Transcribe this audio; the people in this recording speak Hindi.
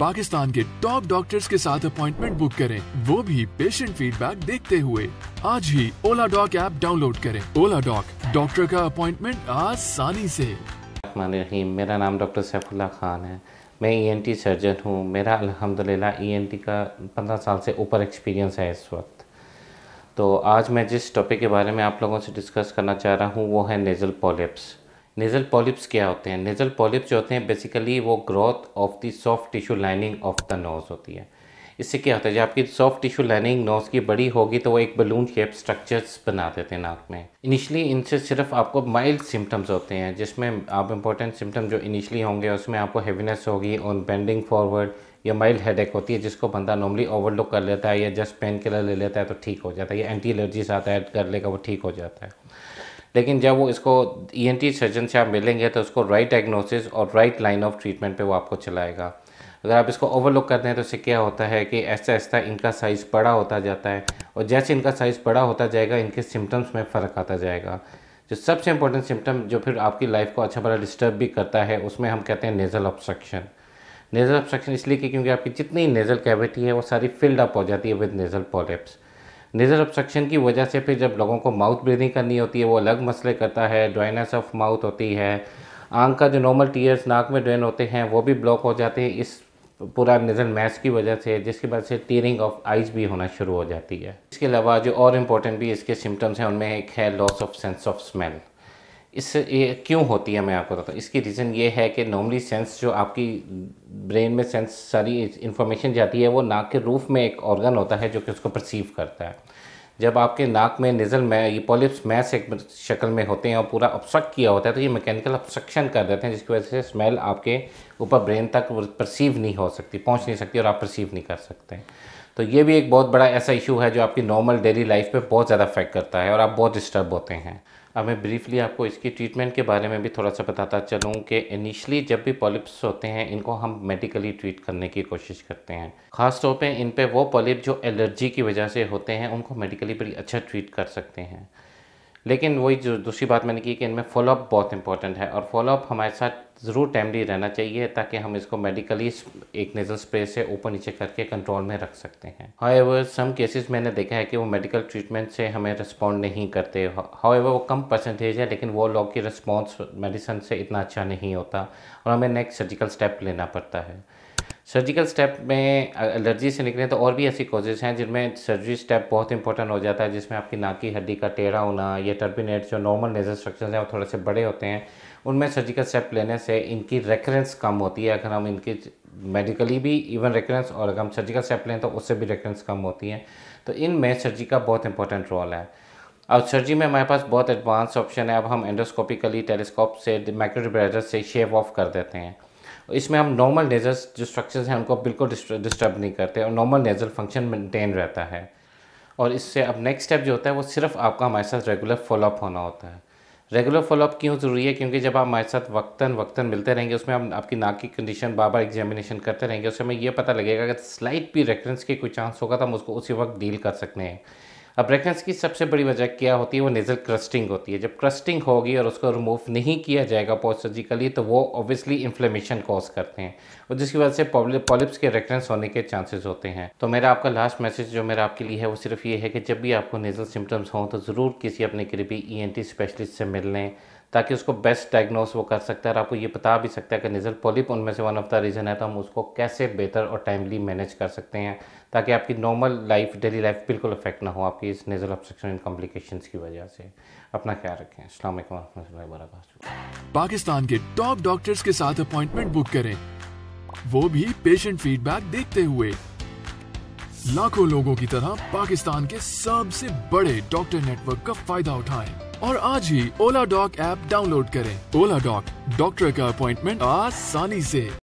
पाकिस्तान के टॉप डॉक्टर्स के साथ अपॉइंटमेंट बुक करें वो भी पेशेंट फीडबैक देखते हुए आज ही ओला डॉक ऐप डाउनलोड करें ओला डॉक डॉक्टर का अपॉइंटमेंट आसानी से मेरा नाम डॉक्टर सैफुल्ला खान है मैं ईएनटी e सर्जन हूँ मेरा अल्हम्दुलिल्लाह ईएनटी e का पंद्रह साल से ऊपर एक्सपीरियंस है इस वक्त तो आज मैं जिस टॉपिक के बारे में आप लोगों से डिस्कस करना चाह रहा हूँ वो है नेज़ल पॉलिप्स नेज़ल पॉलिप्स क्या होते हैं नेज़ल पॉलिप्स जो होते हैं बेसिकली वो growth of the soft tissue lining of the nose होती है इससे क्या होता है जब आपकी सॉफ्ट टिश्यू लाइनिंग नोज़ की बड़ी होगी तो वो एक बलून शेप स्ट्रक्चर्स बना देते हैं नाक में इनिशियली इनसे सिर्फ आपको माइल्ड सिम्टम्स होते हैं जिसमें आप इंपॉर्टेंट सिम्टम जो इनिशियली होंगे उसमें आपको हैवीनेस होगी और बेंडिंग फॉरवर्ड या माइल्ड हेड होती है जिसको बंदा नॉर्मली ओवरलुक कर लेता है या जस्ट पेन किलर ले लेता है तो ठीक हो जाता है या एंटी एलर्जीज आता है कर लेगा वो ठीक हो जाता है लेकिन जब वो इसको ई e सर्जन से आप मिलेंगे तो उसको राइट डायग्नोसिस और राइट लाइन ऑफ ट्रीटमेंट पे वो आपको चलाएगा अगर आप इसको ओवरलुक करते हैं तो इससे क्या होता है कि ऐसा ऐसा इनका साइज़ बड़ा होता जाता है और जैसे इनका साइज़ बड़ा होता जाएगा इनके सिम्टम्स में फ़र्क आता जाएगा जो सबसे इंपॉर्टेंट सिम्टम जो फिर आपकी लाइफ को अच्छा बड़ा डिस्टर्ब भी करता है उसमें हम कहते हैं नेज़ल ऑब्स्ट्रक्शन नेज़ल ऑब्स्ट्रक्शन इसलिए कि क्योंकि आपकी जितनी नेज़ल कैविटी है वो सारी फिल्ड अप हो जाती है with nasal polyps nasal obstruction की वजह से फिर जब लोगों को माउथ ब्रीदिंग करनी होती है वो अलग मसले करता है ड्राइनेस ऑफ माउथ होती है आंख का जो नॉर्मल टीयर्स नाक में ड्रेन होते हैं वो भी ब्लॉक हो जाते हैं इस पूरा नेजल मैच की वजह से जिसके बाद से टीयरिंग ऑफ आइज़ भी होना शुरू हो जाती है इसके अलावा जो और इम्पोर्टेंट भी इसके सिम्टम्स हैं उनमें एक है loss of sense of smell इस ये क्यों होती है मैं आपको बताता हूँ इसकी रीज़न ये है कि नॉर्मली सेंस जो आपकी ब्रेन में सेंस सारी इंफॉर्मेशन जाती है वो नाक के रूफ में एक ऑर्गन होता है जो कि उसको परसीव करता है जब आपके नाक में निज़ल में ये पॉलिप्स मैस एक शक्ल में होते हैं और पूरा ऑब्स्ट्रक्ट किया होता है तो ये मैकेनिकल ऑब्स्ट्रक्शन कर देते हैं जिसकी वजह से स्मेल आपके ऊपर ब्रेन तक परसीव नहीं हो सकती पहुंच नहीं सकती और आप परसीव नहीं कर सकते तो ये भी एक बहुत बड़ा ऐसा इशू है जो आपकी नॉर्मल डेली लाइफ पे बहुत ज़्यादा अफेक्ट करता है और आप बहुत डिस्टर्ब होते हैं अब मैं ब्रीफली आपको इसकी ट्रीटमेंट के बारे में भी थोड़ा सा बताता चलूँ कि इनिशली जब भी पॉलिप्स होते हैं इनको हम मेडिकली ट्रीट करने की कोशिश करते हैं ख़ास तौर इन पर वो पॉलिप जो एलर्जी की वजह से होते हैं उनको मेडिकली बड़ी अच्छा ट्रीट कर सकते हैं लेकिन वही जो दूसरी बात मैंने की कि इनमें फॉलोअप बहुत इंपॉर्टेंट है और फॉलोअप हमारे साथ ज़रूर टाइमली रहना चाहिए ताकि हम इसको मेडिकली एक नेजल स्प्रे से ऊपर नीचे करके कंट्रोल में रख सकते हैं हाउ सम केसेस मैंने देखा है कि वो मेडिकल ट्रीटमेंट से हमें रिस्पॉन्ड नहीं करते हाउ वो कम परसेंटेज है लेकिन वो लोग की रिस्पॉन्स मेडिसन से इतना अच्छा नहीं होता और हमें नेक्स्ट सर्जिकल स्टेप लेना पड़ता है सर्जिकल स्टेप में एलर्जी से निकले तो और भी ऐसी कॉजेज़ हैं जिनमें सर्जरी स्टेप बहुत इंपॉर्टेंट हो जाता है जिसमें आपकी नाक की हड्डी का टेढ़ा होना या टर्बिनेट जो नॉर्मल नेजर स्ट्रक्चर्स हैं वो थोड़े से बड़े होते हैं उनमें सर्जिकल स्टेप लेने से इनकी रेकरेंस कम होती है अगर हम इनकी मेडिकली भी इवन रेकरेंस और अगर हम सर्जिकल स्टेप लें तो उससे भी रेकरेंस कम होती है तो इनमें सर्जरी का बहुत इंपॉर्टेंट रोल है अब सर्जरी में हमारे पास बहुत एडवांस ऑप्शन है अब हम एंडोस्कोपिकली टेलीस्कोप से माइक्रोटिब्रेटर से शेव ऑफ कर देते हैं इसमें हम नॉर्मल नेजल जो स्ट्रक्चर्स हैं उनको बिल्कुल डिस्टर्ब नहीं करते और नॉर्मल नेजल फंक्शन मेंटेन रहता है और इससे अब नेक्स्ट स्टेप जो होता है वो सिर्फ आपका हमारे साथ रेगुलर फॉलोअप होना होता है रेगुलर फॉलोअप क्यों ज़रूरी है क्योंकि जब आप हमारे साथ वक्तन वक्तन मिलते रहेंगे उसमें हम आपकी नाक की कंडीशन बार बार एग्जामिनेशन करते रहेंगे उससे हमें यह पता लगेगा अगर स्लाइट भी रेफरेंस के कोई चांस होगा तो हम उसको उसी वक्त डील कर सकते हैं अब ब्रेकनेस की सबसे बड़ी वजह क्या होती है वो नेज़ल क्रस्टिंग होती है जब क्रस्टिंग होगी और उसको रिमूव नहीं किया जाएगा पोस्ट सर्जिकली तो वो ऑब्वियसली इन्फ्लेमेशन कॉज करते हैं और जिसकी वजह से पॉलिप्स के रेकरेंस होने के चांसेस होते हैं तो मेरा आपका लास्ट मैसेज जो मेरा आपके लिए है वो सिर्फ ये है कि जब भी आपको नेज़ल सिम्टम्स हों तो ज़रूर किसी अपने करीबी ई e स्पेशलिस्ट से मिल लें ताकि उसको बेस्ट डायग्नोस वो कर सकता है और आपको ये बता भी सकता है कि निज़ल पॉलिप उनमें से वन ऑफ द रीज़न है तो हम उसको कैसे बेहतर और टाइमली मैनेज कर सकते हैं ताकि आपकी नॉर्मल लाइफ डेली लाइफ बिल्कुल अफेक्ट ना हो आपकी इस नेज़ल ऑब्स्ट्रक्शन एंड कॉम्प्लिकेशंस की वजह से अपना ख्याल रखें असल पाकिस्तान के टॉप डॉक्टर्स के साथ अपॉइंटमेंट बुक करें वो भी पेशेंट फीडबैक देखते हुए लाखों लोगों की तरह पाकिस्तान के सबसे बड़े डॉक्टर नेटवर्क का फायदा उठाएं। और आज ही ओला डॉक ऐप डाउनलोड करें ओला डॉक डॉक्टर का अपॉइंटमेंट आसानी से